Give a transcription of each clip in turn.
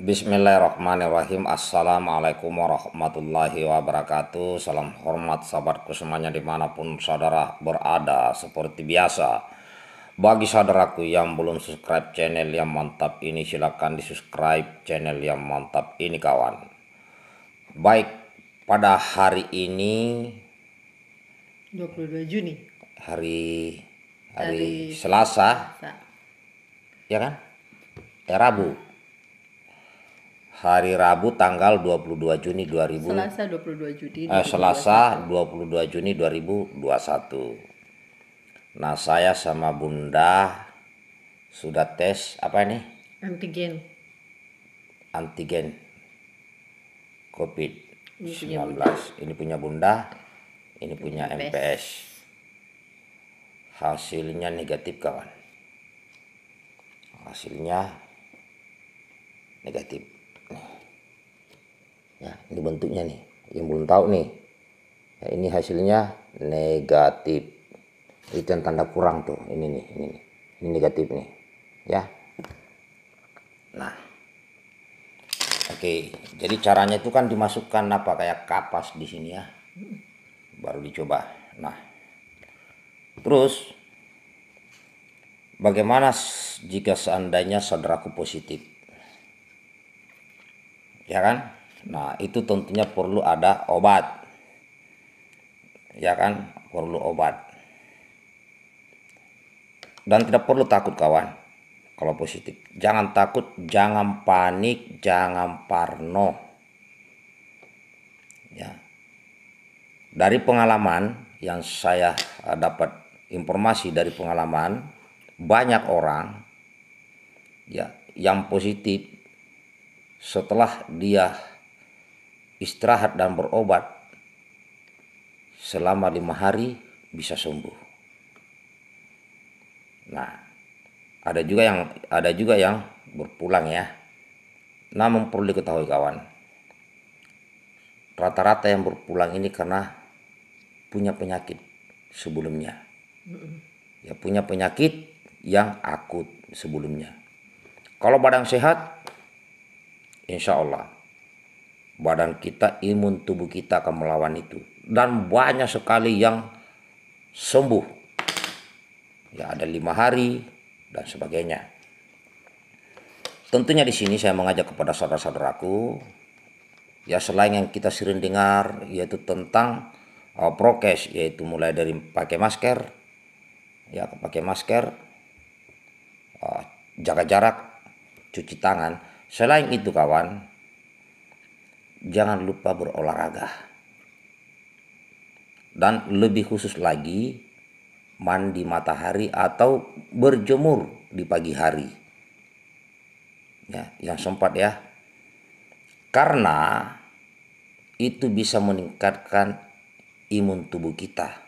Bismillahirrahmanirrahim Assalamualaikum warahmatullahi wabarakatuh Salam hormat sahabatku semuanya dimanapun saudara berada Seperti biasa Bagi saudaraku yang belum subscribe channel yang mantap ini Silahkan di subscribe channel yang mantap ini kawan Baik pada hari ini 22 Juni Hari Hari, hari Selasa, Selasa Ya kan? Ya Rabu hari Rabu tanggal 22 Juni 2000 Selasa 22 Juni 2021. Eh, Selasa 22 Juni 2021. Nah, saya sama Bunda sudah tes apa ini? Antigen. Antigen. Covid 19. ini punya Bunda, ini punya MPS. MPS. Hasilnya negatif, kawan. Hasilnya negatif ya ini bentuknya nih yang belum tahu nih ya, ini hasilnya negatif itu yang tanda kurang tuh ini nih ini nih ini negatif nih ya nah oke jadi caranya itu kan dimasukkan apa kayak kapas di sini ya baru dicoba nah terus bagaimana jika seandainya saudaraku positif ya kan Nah, itu tentunya perlu ada obat. Ya kan? Perlu obat. Dan tidak perlu takut kawan kalau positif. Jangan takut, jangan panik, jangan parno. Ya. Dari pengalaman yang saya eh, dapat informasi dari pengalaman banyak orang ya yang positif setelah dia istirahat dan berobat selama lima hari bisa sembuh. Nah, ada juga yang ada juga yang berpulang ya. Namun perlu diketahui kawan, rata-rata yang berpulang ini karena punya penyakit sebelumnya. Ya punya penyakit yang akut sebelumnya. Kalau badan sehat, insya Allah badan kita, imun tubuh kita akan melawan itu. Dan banyak sekali yang sembuh. Ya ada lima hari dan sebagainya. Tentunya di sini saya mengajak kepada saudara-saudaraku, ya selain yang kita sering dengar yaitu tentang uh, prokes, yaitu mulai dari pakai masker, ya pakai masker, uh, jaga jarak, cuci tangan. Selain itu kawan, jangan lupa berolahraga. Dan lebih khusus lagi, mandi matahari atau berjemur di pagi hari. Ya, yang sempat ya. Karena itu bisa meningkatkan imun tubuh kita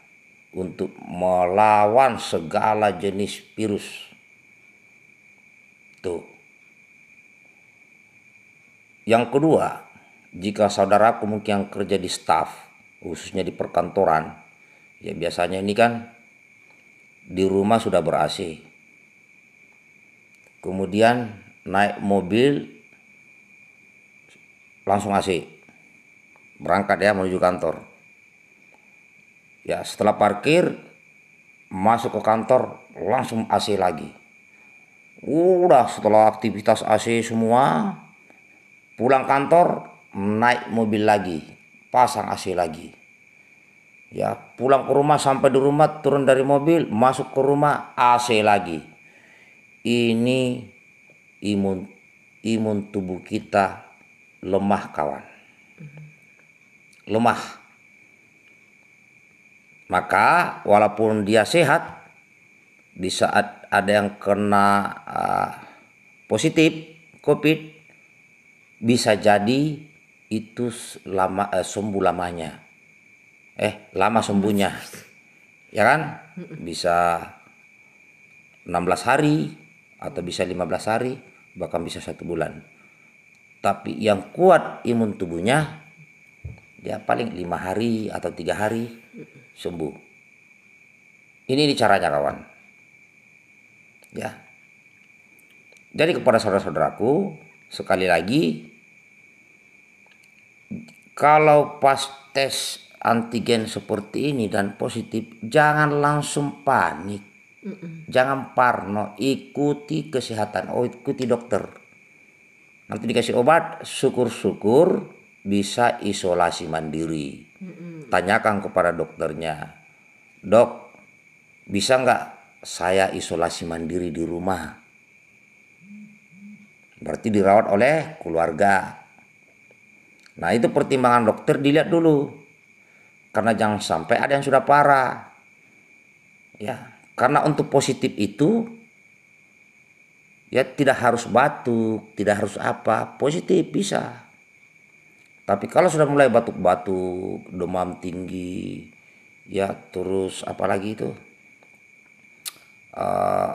untuk melawan segala jenis virus. Tuh. Yang kedua, jika saudara kemungkinan kerja di staff, khususnya di perkantoran, ya biasanya ini kan di rumah sudah ber-AC. Kemudian naik mobil langsung AC. Berangkat ya menuju kantor. Ya setelah parkir masuk ke kantor langsung AC lagi. Udah setelah aktivitas AC semua pulang kantor naik mobil lagi, pasang AC lagi. Ya, pulang ke rumah sampai di rumah turun dari mobil, masuk ke rumah AC lagi. Ini imun imun tubuh kita lemah kawan. Lemah. Maka walaupun dia sehat di saat ada yang kena uh, positif COVID bisa jadi itu lama eh, sembuh lamanya eh lama sembuhnya ya kan bisa 16 hari atau bisa 15 hari bahkan bisa satu bulan tapi yang kuat imun tubuhnya dia paling lima hari atau tiga hari sembuh ini, ini caranya kawan ya jadi kepada saudara-saudaraku sekali lagi kalau pas tes antigen seperti ini dan positif jangan langsung panik Mm-mm. jangan parno ikuti kesehatan oh ikuti dokter nanti dikasih obat syukur-syukur bisa isolasi mandiri Mm-mm. tanyakan kepada dokternya dok bisa nggak saya isolasi mandiri di rumah berarti dirawat oleh keluarga Nah itu pertimbangan dokter dilihat dulu. Karena jangan sampai ada yang sudah parah. Ya, karena untuk positif itu ya tidak harus batuk, tidak harus apa, positif bisa. Tapi kalau sudah mulai batuk-batuk, demam tinggi, ya terus apalagi itu uh,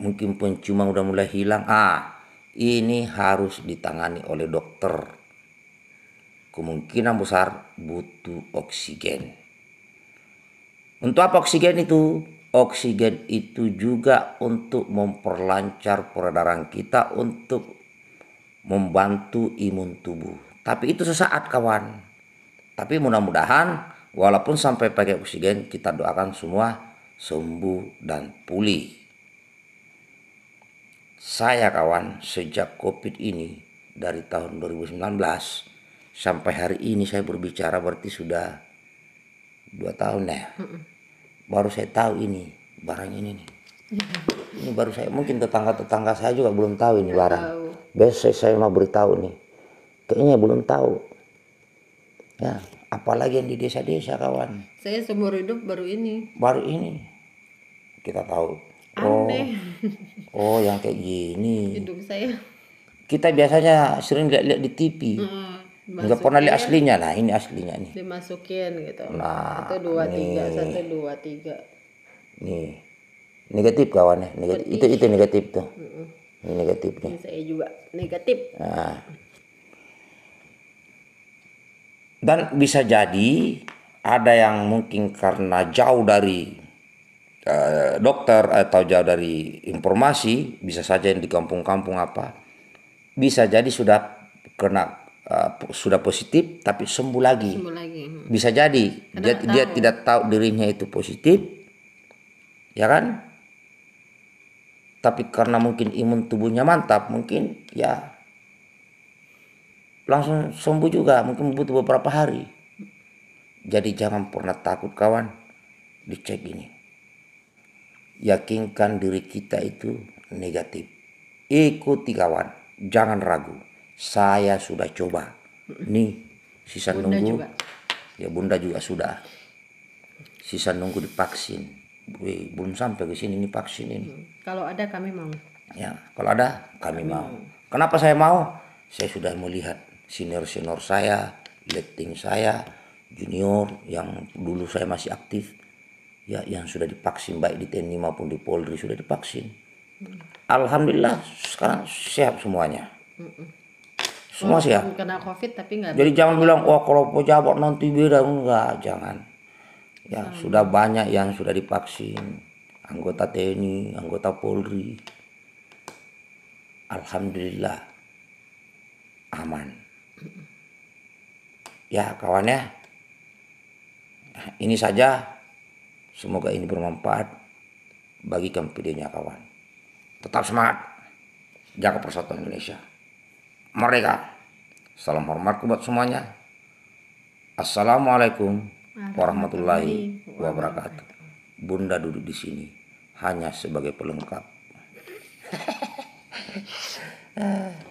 mungkin penciuman udah mulai hilang. Ah, ini harus ditangani oleh dokter kemungkinan besar butuh oksigen. Untuk apa oksigen itu? Oksigen itu juga untuk memperlancar peredaran kita untuk membantu imun tubuh. Tapi itu sesaat kawan. Tapi mudah-mudahan walaupun sampai pakai oksigen kita doakan semua sembuh dan pulih. Saya kawan sejak Covid ini dari tahun 2019 sampai hari ini saya berbicara berarti sudah dua tahun ya. Mm -mm. Baru saya tahu ini barang ini nih. Ini baru saya mungkin tetangga-tetangga saya juga belum tahu ini barang. Besok saya mau beritahu nih. Kayaknya belum tahu. Ya, apalagi yang di desa-desa kawan. Saya seumur hidup baru ini. Baru ini. Kita tahu. Aneh. Oh, oh yang kayak gini. Hidup saya. Kita biasanya sering lihat-lihat di TV. Mm Enggak pernah lihat aslinya. lah ini aslinya nih. Dimasukin gitu. Nah, satu dua nih. tiga, satu dua tiga. Nih, negatif kawan ya. Negatif. Itu itu negatif tuh. Mm -mm. negatif nih. saya juga negatif. Nah. Dan bisa jadi ada yang mungkin karena jauh dari uh, dokter atau jauh dari informasi, bisa saja yang di kampung-kampung apa, bisa jadi sudah kena uh, sudah positif tapi sembuh lagi. Sembuh lagi. Hmm. Bisa jadi dia dia tidak tahu dirinya itu positif. Ya kan? Tapi karena mungkin imun tubuhnya mantap, mungkin ya langsung sembuh juga, mungkin butuh beberapa hari. Jadi jangan pernah takut kawan dicek ini. Yakinkan diri kita itu negatif. Ikuti kawan, jangan ragu saya sudah coba nih sisa bunda nunggu juga. ya bunda juga sudah sisa nunggu divaksin Wih, belum sampai ke sini ini vaksin ini mm, kalau ada kami mau ya kalau ada kami, kami mau. mau kenapa saya mau saya sudah melihat senior senior saya letting saya junior yang dulu saya masih aktif ya yang sudah divaksin baik di TNI maupun di Polri sudah divaksin hmm. alhamdulillah sekarang siap semuanya hmm semua sih ya kena covid tapi enggak jadi jangan bilang wah kalau pejabat nanti beda enggak jangan ya hmm. sudah banyak yang sudah divaksin anggota TNI anggota Polri alhamdulillah aman ya kawan ya ini saja semoga ini bermanfaat bagi videonya kawan tetap semangat jaga persatuan Indonesia mereka Salam hormatku buat semuanya. Assalamualaikum warahmatullahi wabarakatuh. Bunda duduk di sini hanya sebagai pelengkap.